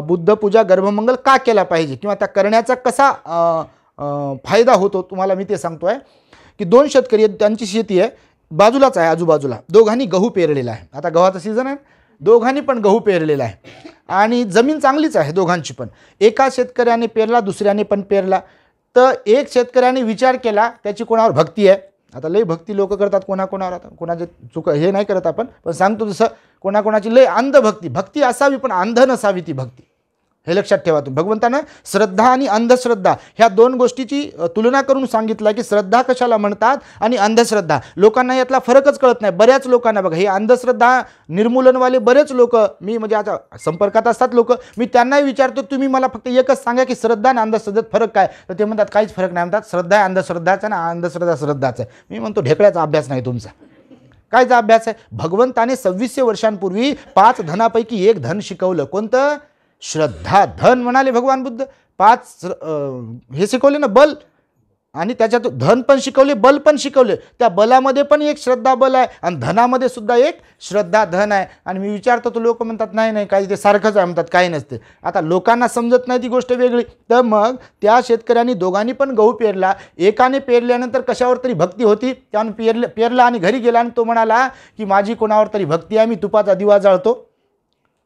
बुद्धपूजा गर्भमंगल का केला पाहिजे किंवा त्या करण्याचा कसा फायदा होतो तुम्हाला मी ते सांगतो आहे की दोन शेतकरी त्यांची शेती आहे बाजूलाच आहे आजूबाजूला दोघांनी गहू पेरलेला आहे आता गव्हाचा सीझन आहे दोघांनी पण गहू पेरलेला आहे आणि जमीन चांगलीच आहे दोघांची पण एका शेतकऱ्याने पेरला दुसऱ्याने पण पेरला तर एक शेतकऱ्याने विचार केला त्याची कोणावर भक्ती आहे आता लय भक्ती लोक करतात कोणाकोणावर आता कोणाचे चुक हे नाही करत आपण पण सांगतो जसं कोणाकोणाची लय अंधभक्ती भक्ती असावी पण अंध नसावी ती भक्ती हे लक्षात ठेवा तुम्ही भगवंतानं श्रद्धा आणि अंधश्रद्धा ह्या दोन गोष्टीची तुलना करून सांगितलं की श्रद्धा कशाला म्हणतात आणि अंधश्रद्धा लोकांना यातला फरकच कळत नाही बऱ्याच लोकांना बघा हे अंधश्रद्धा निर्मूलनवाले बरेच लोक मी म्हणजे आता संपर्कात असतात लोक मी त्यांनाही विचारतो तुम्ही मला फक्त एकच सांगा की श्रद्धा आणि अंधश्रद्धेत फरक काय तर ते म्हणतात काहीच फरक नाही म्हणतात श्रद्धा आहे अंधश्रद्धाचा ना अंधश्रद्धा श्रद्धाचं आहे मी म्हणतो ढेकळ्याचा अभ्यास नाही तुमचा कायचा अभ्यास आहे भगवंताने सव्वीसशे वर्षांपूर्वी पाच धनापैकी एक धन शिकवलं कोणतं श्रद्धा धन म्हणाले भगवान बुद्ध पाच हे शिकवले ना बल आणि त्याच्यात धन पण शिकवले बल पण शिकवले त्या बलामध्ये पण एक श्रद्धा बल आहे आणि धनामध्ये सुद्धा एक श्रद्धा धन आहे आणि मी विचारतो तो लोक म्हणतात नाही नाही काही ते सारखंच आहे म्हणतात काही नसते आता लोकांना समजत नाही ती गोष्ट वेगळी तर मग त्या शेतकऱ्यांनी दोघांनी पण गहू पेरला एकाने पेरल्यानंतर कशावर तरी भक्ती होती त्यानं पेरलं पेरला आणि घरी गेला आणि तो म्हणाला की माझी कोणावर तरी भक्ती आहे मी तुपाचा दिवा जाळतो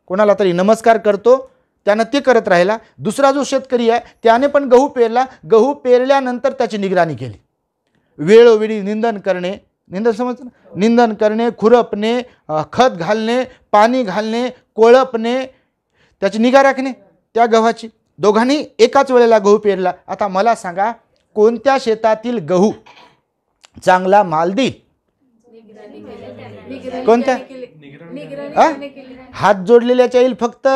कोणाला तरी नमस्कार करतो त्यानं ते करत राहिला दुसरा जो शेतकरी आहे त्याने पण गहू पेरला गहू पेरल्यानंतर त्याची निगराणी केली वेळोवेळी निंदन करणे निंदन समज निंदन करणे खुरपणे खत घालणे पाणी घालणे कोळपणे त्याची निगा राखणे त्या गव्हाची दोघांनी एकाच वेळेला गहू पेरला आता मला सांगा कोणत्या शेतातील गहू चांगला माल देईल कोणत्या हात जोडलेल्याच्या येईल फक्त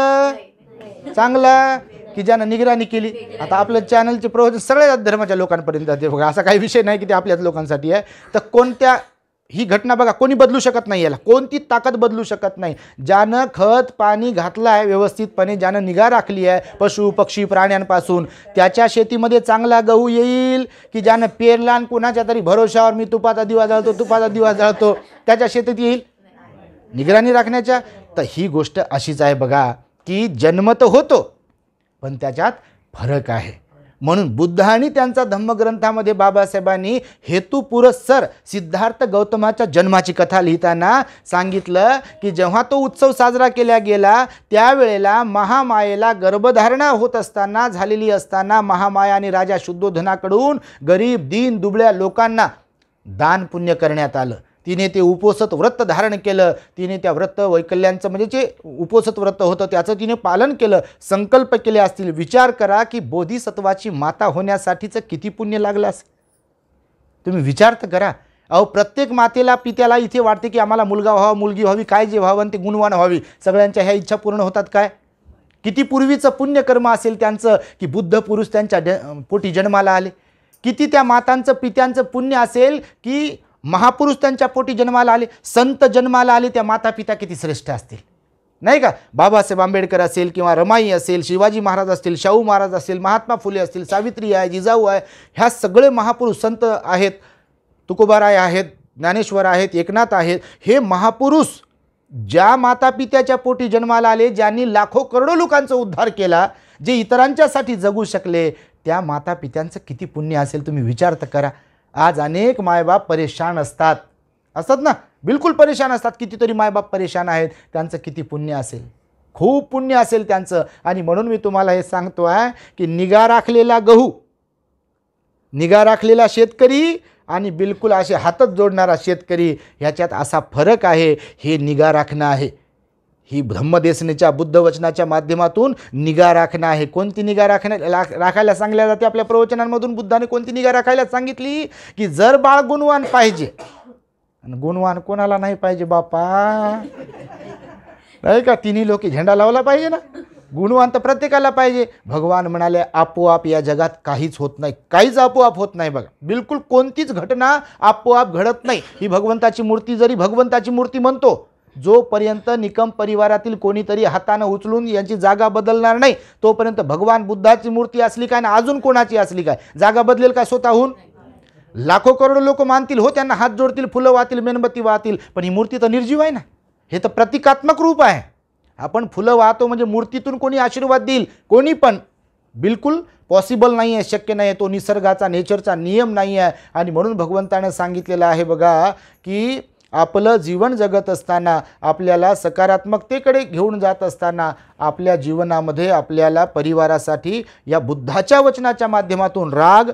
चांगला की ज्यानं निगराणी केली आता आपल्या चॅनलचे प्रवचन सगळ्या धर्माच्या लोकांपर्यंत जाते बघा असा काही विषय नाही की ते आपल्याच लोकांसाठी आहे तर कोणत्या ही घटना बघा कोणी बदलू शकत नाही याला कोणती ताकद बदलू शकत नाही ज्यानं खत पाणी घातलं आहे व्यवस्थितपणे ज्यानं निगा राखली आहे पशु पक्षी प्राण्यांपासून त्याच्या शेतीमध्ये चांगला गहू येईल की ज्यानं पेरला आणि कुणाच्या तरी भरोशावर मी तुपाचा दिवा जाळतो तुपाचा दिवा जाळतो त्याच्या शेतीत येईल निगराणी राखण्याच्या तर ही गोष्ट अशीच आहे बघा की जन्म तर होतो पण त्याच्यात फरक आहे म्हणून बुद्ध आणि त्यांचा धम्मग्रंथामध्ये बाबासाहेबांनी हेतुपुरस्सर सिद्धार्थ गौतमाच्या जन्माची कथा लिहिताना सांगितलं की जेव्हा तो उत्सव साजरा केला गेला त्यावेळेला महामायेला गर्भधारणा होत असताना झालेली असताना महामाया आणि राजा शुद्धोधनाकडून गरीब दीन दुबळ्या लोकांना दान पुण्य करण्यात आलं तिने ते उपोसत व्रत धारण केलं तिने त्या व्रत वैकल्यांचं म्हणजे जे उपोसत व्रत होतं त्याचं तिने पालन केलं संकल्प केले असतील विचार करा की बोधिसत्वाची माता होण्यासाठीचं किती पुण्य लागलं असेल तुम्ही विचार तर करा अहो प्रत्येक मातेला पित्याला इथे वाटते की आम्हाला मुलगा व्हावा मुलगी व्हावी काय जे व्हावं ते गुणवान व्हावी सगळ्यांच्या ह्या इच्छा पूर्ण होतात काय किती पूर्वीचं पुण्यकर्म असेल त्यांचं की बुद्ध पुरुष त्यांच्या पोटी जन्माला आले किती त्या मातांचं पित्यांचं पुण्य असेल की महापुरुष त्यांच्या पोटी जन्माला आले संत जन्माला आले त्या माता पिता किती श्रेष्ठ असतील नाही का बाबासाहेब आंबेडकर असेल किंवा रमाई असेल शिवाजी महाराज असतील शाहू महाराज असतील महात्मा फुले असतील सावित्री आहे जिजाऊ आहे ह्या सगळे महापुरुष संत आहेत तुकोबाराय आहेत ज्ञानेश्वर आहेत एकनाथ आहेत हे महापुरुष ज्या मातापित्याच्या पोटी जन्माला आले ज्यांनी लाखो करोडो लोकांचा उद्धार केला जे इतरांच्यासाठी जगू शकले त्या मातापित्यांचं किती पुण्य असेल तुम्ही विचार तर करा आज अनेक मायबाप परेशान असतात असतात ना बिलकुल परेशान असतात कितीतरी मायबाप परेशान आहेत त्यांचं किती पुण्य असेल खूप पुण्य असेल त्यांचं आणि म्हणून मी तुम्हाला हे सांगतो आहे की निगा राखलेला गहू निगा राखलेला शेतकरी आणि बिलकुल असे हातच जोडणारा शेतकरी ह्याच्यात असा फरक आहे हे निगा राखणं आहे ही ब्रह्मदेसनेच्या बुद्धवचनाच्या माध्यमातून निगा राखणं आहे कोणती निगा राखण्या राखायला सांगल्या जाते आपल्या प्रवचनांमधून बुद्धाने कोणती निगा राखायला सांगितली की जर बाळ गुणवान पाहिजे आणि गुणवान कोणाला नाही पाहिजे बापा नाही का तिन्ही लोक झेंडा लावला पाहिजे ना गुणवान तर प्रत्येकाला पाहिजे भगवान म्हणाले आपोआप या जगात काहीच होत नाही काहीच आपोआप होत नाही बघा बिलकुल कोणतीच घटना आपोआप घडत नाही ही भगवंताची मूर्ती जरी भगवंताची मूर्ती म्हणतो जोपर्यंत निकम परिवारातील कोणीतरी हातानं उचलून यांची जागा बदलणार नाही तोपर्यंत भगवान बुद्धाची मूर्ती असली काय ना अजून कोणाची असली काय जागा बदलेल काय स्वतःहून लाखो करोड लोक मानतील हो त्यांना हात जोडतील फुलं वाहतील मेणबत्ती वाहतील पण ही मूर्ती तर निर्जीव आहे ना हे तर प्रतिकात्मक रूप आहे आपण फुलं वाहतो म्हणजे मूर्तीतून कोणी आशीर्वाद देईल कोणी पण बिलकुल पॉसिबल नाही आहे शक्य नाही आहे तो निसर्गाचा नेचरचा नियम नाही आहे आणि म्हणून भगवंतानं सांगितलेलं आहे बघा की आपलं जीवन जगत असताना आपल्याला सकारात्मकतेकडे घेऊन जात असताना आपल्या जीवनामध्ये आपल्याला परिवारासाठी या बुद्धाच्या वचनाच्या माध्यमातून राग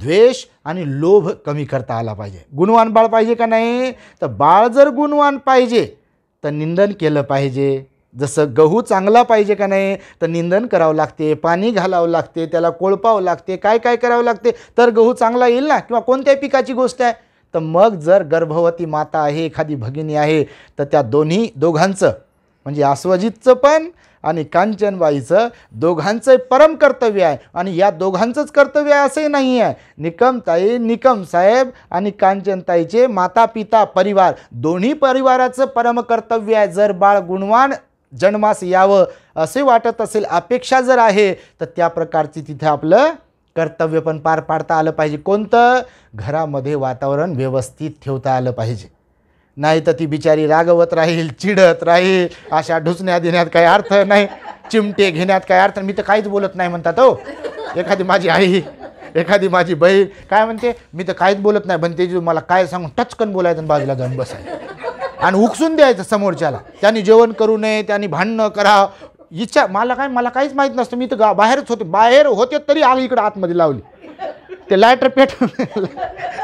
द्वेष आणि लोभ कमी करता आला पाहिजे गुणवान बाळ पाहिजे का नाही तर बाळ जर गुणवान पाहिजे तर निंदन केलं पाहिजे जसं गहू चांगला पाहिजे का नाही तर निंदन करावं लागते पाणी घालावं लागते त्याला कोळपावं लागते काय काय करावं लागते तर गहू चांगला येईल ना किंवा कोणत्याही पिकाची गोष्ट आहे तर मग जर गर्भवती माता आहे एखादी भगिनी आहे तर त्या दोन्ही दोघांचं म्हणजे आस्वजितचं पण आणि कांचनबाईचं दोघांचं परम कर्तव्य आहे आणि या दोघांचंच कर्तव्य आहे असंही नाही आहे निकमताई निकम साहेब आणि कांचनताईचे माता पिता परिवार दोन्ही परिवाराचं परम कर्तव्य आहे जर बाळ गुणवान जन्मास यावं असे वाटत असेल अपेक्षा जर आहे तर त्या प्रकारची तिथे आपलं कर्तव्य पण पार पाडता आलं पाहिजे कोणतं घरामध्ये वातावरण व्यवस्थित ठेवता आलं पाहिजे नाही तर ती बिचारी रागवत राहील चिडत राहील अशा ढुसण्या देण्यात काही अर्थ नाही चिमटे घेण्यात काय अर्थ मी तर काहीच बोलत नाही म्हणतात हो एखादी माझी आई एखादी माझी बहीण काय म्हणते मी तर काहीच बोलत नाही म्हणते मला काय सांगून टचकन बोलायचं आणि बाजूला जाऊन बसायचं आणि उकसून द्यायचं समोरच्याला त्यांनी जेवण करू नये त्यांनी भांडणं करा इच्छा मला काय मला काहीच माहीत नसतं मी तर गा बाहेरच होते बाहेर होते तरी आग इकडं आतमध्ये लावली ते लायटर पेटवून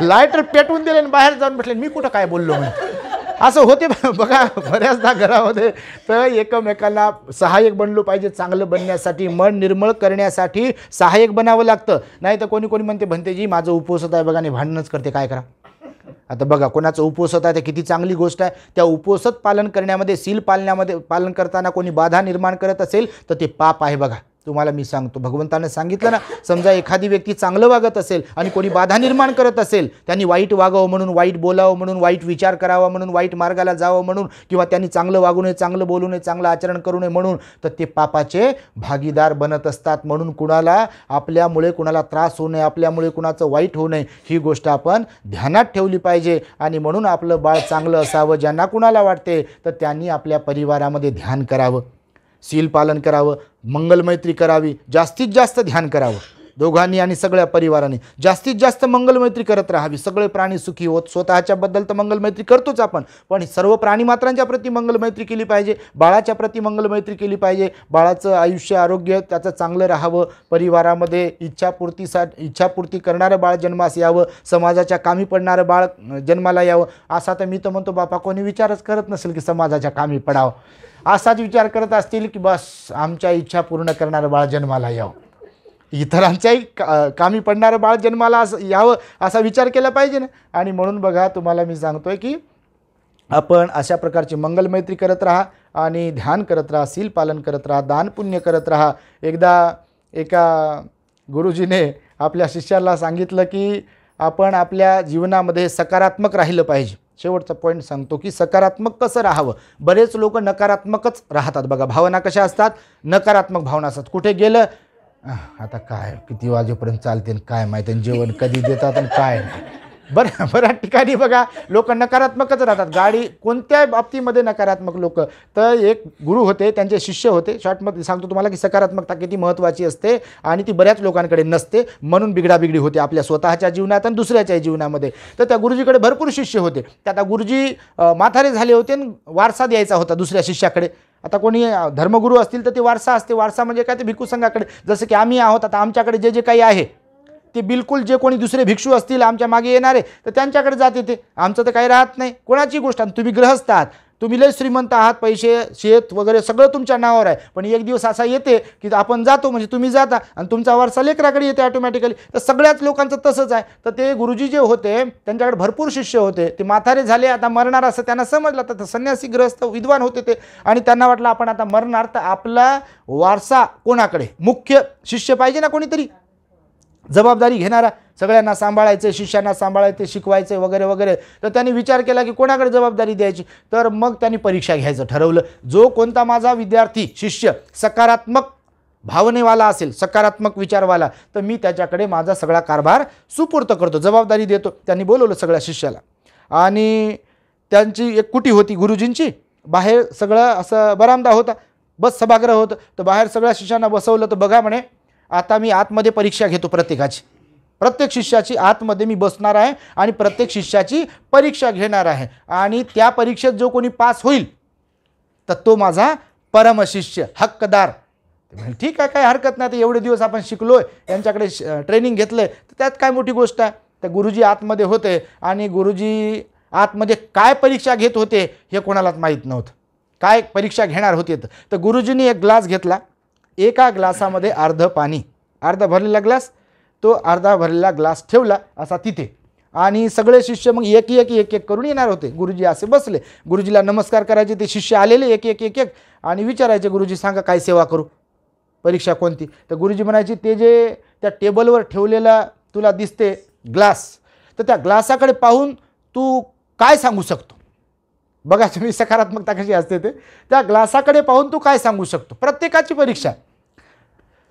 लायटर पेटवून दिले आणि बाहेर जाऊन म्हटले मी कुठं काय बोललो म्हणजे असं होते बघा बऱ्याचदा घरामध्ये तर एकमेकाला सहाय्यक बनलो पाहिजे चांगलं बनण्यासाठी मन निर्मळ करण्यासाठी सहाय्यक बनावं लागतं नाही तर कोणी कोणी म्हणते जी माझं उपवसत आहे बघा आणि भांडणच करते काय करा आता बघा कोणाचं उपोसत आहे ते किती चांगली गोष्ट आहे त्या उपोसत पालन करण्यामध्ये सील पालण्यामध्ये पालन करताना कोणी बाधा निर्माण करत असेल तर ते पाप आहे बघा तुम्हाला मी सांगतो भगवंतानं सांगितलं ना समजा एखादी व्यक्ती चांगलं वागत असेल आणि कोणी बाधा निर्माण करत असेल त्यांनी वाईट वागावं म्हणून वाईट बोलावं म्हणून वाईट विचार करावा म्हणून वाईट मार्गाला जावं म्हणून किंवा त्यांनी चांगलं वागू नये चांगलं बोलू नये चांगलं आचरण करू नये म्हणून तर ते पापाचे भागीदार बनत असतात म्हणून कुणाला आपल्यामुळे कुणाला त्रास होऊ नये आपल्यामुळे कुणाचं वाईट होऊ नये ही गोष्ट आपण ध्यानात ठेवली पाहिजे आणि म्हणून आपलं बाळ चांगलं असावं ज्यांना कुणाला वाटते तर त्यांनी आपल्या परिवारामध्ये ध्यान करावं सीलपालन करावं मंगलमैत्री करावी जास्तीत जास्त ध्यान करावं दोघांनी आणि सगळ्या परिवाराने जास्तीत जास्त मंगलमैत्री करत राहावी सगळे प्राणी सुखी होत स्वतःच्याबद्दल तर मंगलमैत्री करतोच आपण पण सर्व प्राणीमात्रांच्या प्रति मंगलमैत्री केली पाहिजे बाळाच्या प्रति मंगलमैत्री केली पाहिजे बाळाचं आयुष्य आरोग्य त्याचं चांगलं राहावं परिवारामध्ये इच्छापूर्तीसा इच्छापूर्ती करणारं बाळ जन्मास यावं समाजाच्या कामी पडणारं बाळ जन्माला यावं असा तर मी तर म्हणतो बापा कोणी विचारच करत नसेल की समाजाच्या कामी पडावं असाच विचार करत असतील की बस आमच्या इच्छा पूर्ण करणारं बाळ जन्माला यावं इतरांच्याही का कामी पडणारं बाळ जन्माला असं यावं असा विचार केला पाहिजे ना आणि म्हणून बघा तुम्हाला मी सांगतो आहे की आपण अशा प्रकारची मंगलमैत्री करत राहा आणि ध्यान करत राहा सील पालन करत राहा दानपुण्य करत राहा एकदा एका गुरुजीने आपल्या शिष्याला सांगितलं की आपण आपल्या जीवनामध्ये सकारात्मक राहिलं पाहिजे शेवटचा पॉईंट सांगतो की सकारात्मक कसं राहावं बरेच लोक नकारात्मकच राहतात बघा भावना कशा असतात नकारात्मक भावना असतात कुठे गेलं आता काय किती वाजेपर्यंत चालते काय माहिती जेवण कधी देतात आणि काय नाही बऱ्या बऱ्याच ठिकाणी बघा लोक नकारात्मकच राहतात गाडी कोणत्या बाबतीमध्ये नकारात्मक लोक तर एक गुरु होते त्यांचे शिष्य होते शॉर्टमध्ये सांगतो तुम्हाला की सकारात्मकता किती महत्त्वाची असते आणि ती बऱ्याच लोकांकडे नसते म्हणून बिघडाबिघडी होते आपल्या स्वतःच्या जीवनात आणि दुसऱ्याच्या जीवनामध्ये तर त्या गुरुजीकडे भरपूर शिष्य होते त्या आता गुरुजी माथारे झाले होते आणि वारसा द्यायचा होता दुसऱ्या शिष्याकडे आता कोणी धर्मगुरू असतील तर ते वारसा असते वारसा म्हणजे काय ते भिकू संघाकडे जसं की आम्ही आहोत आता आमच्याकडे जे जे काही आहे ते बिलकुल जे कोणी दुसरे भिक्षू असतील आमच्या मागे येणारे तर त्यांच्याकडे जाते ते आमचं तर काही राहत नाही कोणाची गोष्ट आणि तुम्ही ग्रहस्थ आहात तुम्ही लय श्रीमंत आहात पैसे शेत वगैरे सगळं तुमच्या नावावर आहे पण एक दिवस असा येते की आपण जातो म्हणजे तुम्ही जाता आणि तुमचा वारसा लेकराकडे येते ऑटोमॅटिकली तर सगळ्याच लोकांचं तसंच आहे तर ते गुरुजी जे होते त्यांच्याकडे भरपूर शिष्य होते ते माथारे झाले आता मरणार असं त्यांना समजलं तर संन्यासी ग्रहस्थ विद्वान होते ते आणि त्यांना वाटलं आपण आता मरणार तर आपला वारसा कोणाकडे मुख्य शिष्य पाहिजे ना कोणीतरी जबाबदारी घेणारा सगळ्यांना सांभाळायचं शिष्यांना सांभाळायचं शिकवायचं वगैरे वगैरे तर त्यांनी विचार केला की कोणाकडे जबाबदारी द्यायची तर मग त्यांनी परीक्षा घ्यायचं ठरवलं जो कोणता माझा विद्यार्थी शिष्य सकारात्मक भावनेवाला असेल सकारात्मक विचारवाला तर मी त्याच्याकडे माझा सगळा कारभार सुपूर्त करतो जबाबदारी देतो त्यांनी बोलवलं सगळ्या शिष्याला आणि त्यांची एक कुटी होती गुरुजींची बाहेर सगळं असं बरामदा होता बस सभागृह होतं तर बाहेर सगळ्या शिष्यांना बसवलं तर बघा म्हणे आता मी आतमध्ये परीक्षा घेतो प्रत्येकाची प्रत्येक शिष्याची आतमध्ये मी बसणार आहे आणि प्रत्येक शिष्याची परीक्षा घेणार आहे आणि त्या परीक्षेत जो कोणी पास होईल तर तो माझा परमशिष्य हक्कदार ठीक आहे काय हरकत नाही तर एवढे दिवस आपण शिकलो आहे यांच्याकडे ट्रेनिंग घेतलं तर त्यात काय मोठी गोष्ट आहे तर गुरुजी आतमध्ये होते आणि गुरुजी आतमध्ये काय परीक्षा घेत होते हे कोणालाच माहीत नव्हतं काय परीक्षा घेणार होते तर गुरुजींनी एक ग्लास घेतला एका ग्लासामध्ये अर्ध पाणी अर्धा भरलेला ग्लास तो अर्धा भरलेला ग्लास ठेवला असा तिथे आणि सगळे शिष्य मग एक एक एक एक करून येणार होते गुरुजी असे बसले गुरुजीला नमस्कार करायचे ते शिष्य आलेले एक एक एक एक आणि विचारायचे गुरुजी सांगा काय सेवा करू परीक्षा कोणती तर गुरुजी म्हणायची ते जे त्या टेबलवर ठेवलेला तुला दिसते ग्लास तर त्या ग्लासाकडे पाहून तू काय सांगू शकतो बघा तुम्ही सकारात्मकता कशी असते ते त्या ग्लासाकडे पाहून तू काय सांगू शकतो प्रत्येकाची परीक्षा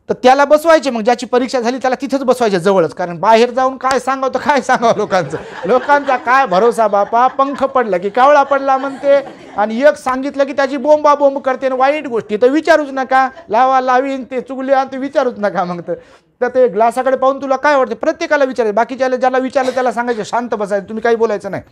तर त्याला बसवायचे मग ज्याची परीक्षा झाली त्याला तिथंच बसवायचे जवळच कारण बाहेर जाऊन काय सांगावं तर काय सांगावं लोकांचं लोकांचा काय भरोसा बापा पंख पडला की कावळा पडला म्हणते आणि एक सांगितलं की त्याची बोंबा बोंब करते आणि वाईट गोष्टी तर विचारूच नका लावा लावीन ते चुगले आणि ते विचारूच नका मग तर ते ग्लासाकडे पाहून तुला काय वाटतं प्रत्येकाला विचारायचं बाकीच्या ज्याला विचारलं त्याला सांगायचं शांत बसायचं तुम्ही काही बोलायचं नाही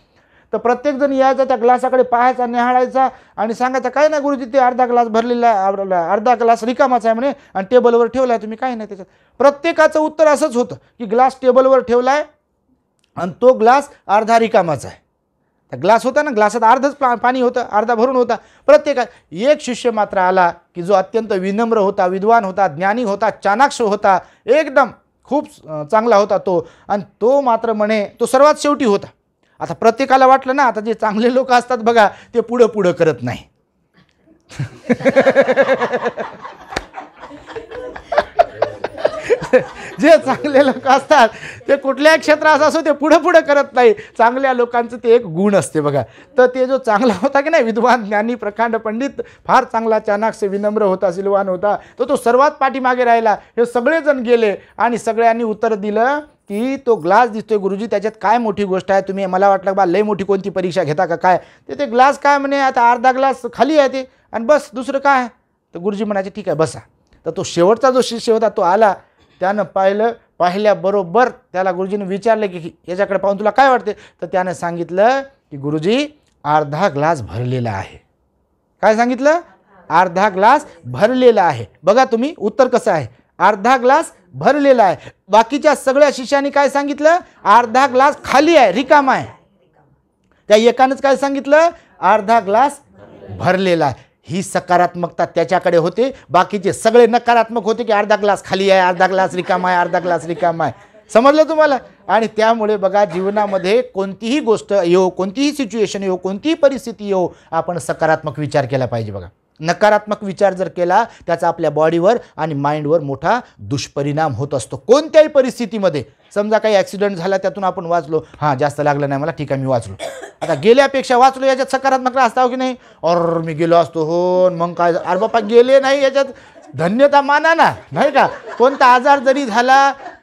तर प्रत्येकजण यायचा त्या ग्लासाकडे पाहायचा निहाळायचा आणि सांगायचा काय नाही गुरुजी ते अर्धा ग्लास भरलेला आहे अर्धा ग्लास रिकामाचा आहे म्हणे आणि टेबलवर ठेवला आहे तुम्ही काही नाही त्याच्यात प्रत्येकाचं उत्तर असंच होतं की ग्लास टेबलवर ठेवला आहे आणि तो ग्लास अर्धा रिकामाचा आहे ग्लास होता ना ग्लासात अर्धच पा पाणी होतं अर्धा भरून होता प्रत्येका एक शिष्य मात्र आला की जो अत्यंत विनम्र होता विद्वान होता ज्ञानी होता चाणाक्ष होता एकदम खूप चांगला होता तो आणि तो मात्र म्हणे तो सर्वात शेवटी होता आता प्रत्येकाला वाटलं ना आता जे चांगले लोक असतात बघा ते पुढं पुढं करत नाही जे चांगले लोक असतात ते कुठल्याही क्षेत्रात असो ते पुढं पुढं करत नाही चांगल्या लोकांचं ते एक गुण असते बघा तर ते जो चांगला होता की नाही विद्वान ज्ञानी प्रकांड पंडित फार चांगला से विनम्र होता सिलवान होता तर तो, तो सर्वात पाठीमागे राहिला हे सगळेजण गेले आणि सगळ्यांनी उत्तर दिलं की तो ग्लास दिसतोय गुरुजी त्याच्यात काय मोठी गोष्ट आहे तुम्ही मला वाटलं बा लय मोठी कोणती परीक्षा घेता का काय ते ते ग्लास काय म्हणे आता अर्धा ग्लास खाली आहे ते आणि बस दुसरं काय तर गुरुजी म्हणायचे ठीक आहे बसा तर तो शेवटचा जो शिष्य होता तो आला त्यानं पाहिलं पाहिल्याबरोबर त्याला गुरुजीने विचारलं की याच्याकडे पाहून तुला काय वाटते तर त्यानं सांगितलं की गुरुजी अर्धा ग्लास भरलेला आहे काय सांगितलं अर्धा ग्लास भरलेला आहे बघा तुम्ही उत्तर कसं आहे अर्धा ग्लास भरलेला आहे बाकीच्या सगळ्या शिष्यांनी काय सांगितलं अर्धा ग्लास खाली आहे रिकाम आहे त्या एकानंच काय सांगितलं अर्धा ग्लास भरलेला आहे ही सकारात्मकता त्याच्याकडे होते बाकीचे सगळे नकारात्मक होते की अर्धा ग्लास खाली आहे अर्धा ग्लास रिकाम आहे अर्धा ग्लास रिकाम आहे समजलं तुम्हाला आणि त्यामुळे बघा जीवनामध्ये कोणतीही गोष्ट येऊ कोणतीही सिच्युएशन येऊ कोणतीही परिस्थिती येऊ आपण सकारात्मक विचार केला पाहिजे बघा नकारात्मक विचार जर केला त्याचा आपल्या बॉडीवर आणि माइंडवर मोठा दुष्परिणाम होत असतो कोणत्याही परिस्थितीमध्ये समजा काही ॲक्सिडेंट झाला त्यातून आपण वाचलो हां जास्त लागलं नाही मला ठीक आहे मी वाचलो आता गेल्यापेक्षा वाचलो याच्यात सकारात्मक असता हो की नाही और मी गेलो असतो हो मग काय अरे बापा गेले नाही याच्यात धन्यता माना ना नाही का कोणता आजार जरी झाला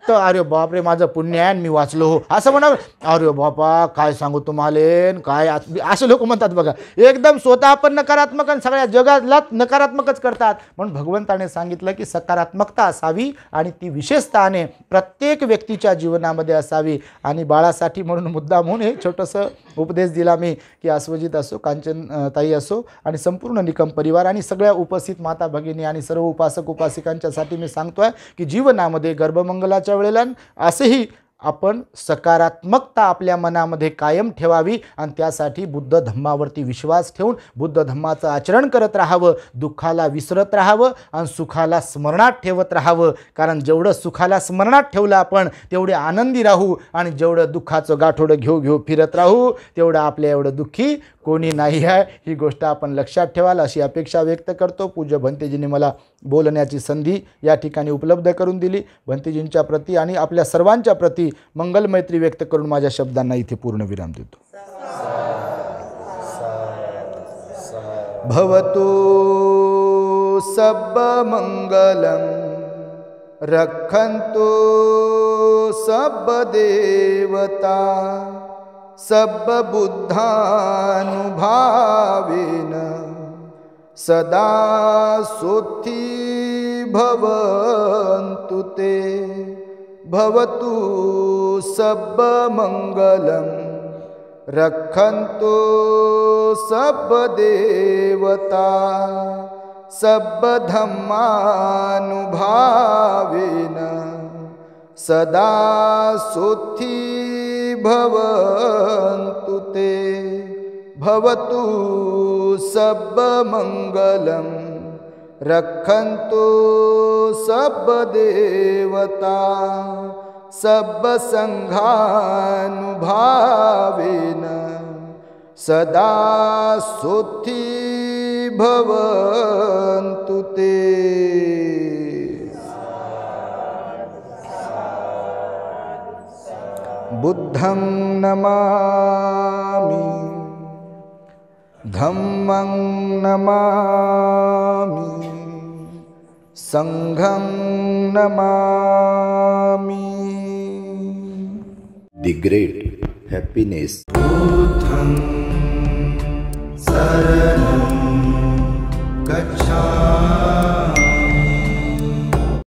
तर अरे बापरे माझं पुण्य आहे मी वाचलो हो असं म्हणावं अरे बापा काय सांगू तुम्हाला काय असं लोक म्हणतात बघा एकदम स्वतः पण नकारात्मक आणि सगळ्या जगाला नकारात्मकच करतात म्हणून भगवंताने सांगितलं की सकारात्मकता असावी आणि ती विशेषताने प्रत्येक व्यक्तीच्या जीवनामध्ये असावी आणि बाळासाठी म्हणून मुद्दा म्हणून हे छोटंसं उपदेश दिला मी की अस्वजित असो कांचन ताई असो आणि संपूर्ण निकम परिवार आणि सगळ्या उपस्थित माता भगिनी आणि सर्व उपासक उपासिकांच्यासाठी मी सांगतो आहे की जीवनामध्ये गर्भमंगलाच्या वेळेला असेही आपण सकारात्मकता आपल्या मनामध्ये कायम ठेवावी आणि त्यासाठी बुद्ध धम्मावरती विश्वास ठेवून बुद्ध धम्माचं आचरण करत राहावं दुःखाला विसरत राहावं आणि सुखाला स्मरणात ठेवत राहावं कारण जेवढं सुखाला स्मरणात ठेवलं आपण तेवढे आनंदी राहू आणि जेवढं दुःखाचं गाठोडं घेऊ घेऊ फिरत राहू तेवढं आपल्या एवढं दुःखी कोणी नाही आहे ही गोष्ट आपण लक्षात ठेवाल अशी अपेक्षा व्यक्त करतो पूज्य भंतेजींनी मला बोलण्याची संधी या ठिकाणी उपलब्ध करून दिली भंतेजींच्या प्रती आणि आपल्या सर्वांच्या प्रती मंगल मैत्री व्यक्त करून माझ्या शब्दांना इथे पूर्ण विराम देतो भवतो सब देवता सब बुद्धानुभावेन सदा सोथी भवन्तु ते भवतु सब्बमङ्गलं रक्षन्तु सदेवता सब्बधम्मानुभावेन सदा सुथी भवन्तु ते भवतु सब्मङ्गलम् रक्षन्तु सेवता सर्वसङ्घानुभावेन सदा भवन्तु ते बुद्धं नमामि धम्मं नमामि सङ्घं नमामि the great happiness.